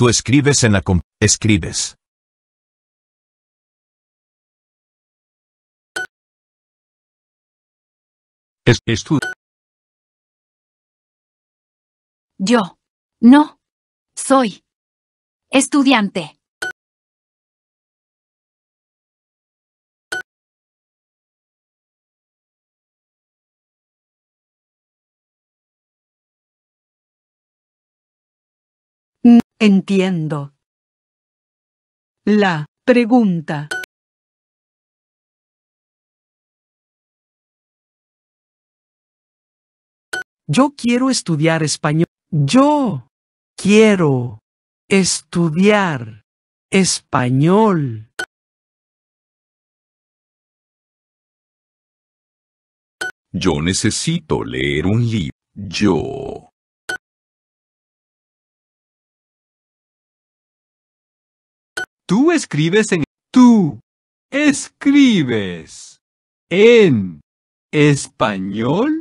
Tú escribes en la comp escribes. Es Yo. No. Soy. Estudiante. Entiendo. La pregunta. Yo quiero estudiar español. Yo quiero estudiar español. Yo necesito leer un libro. Yo Tú escribes en... Tú escribes en español.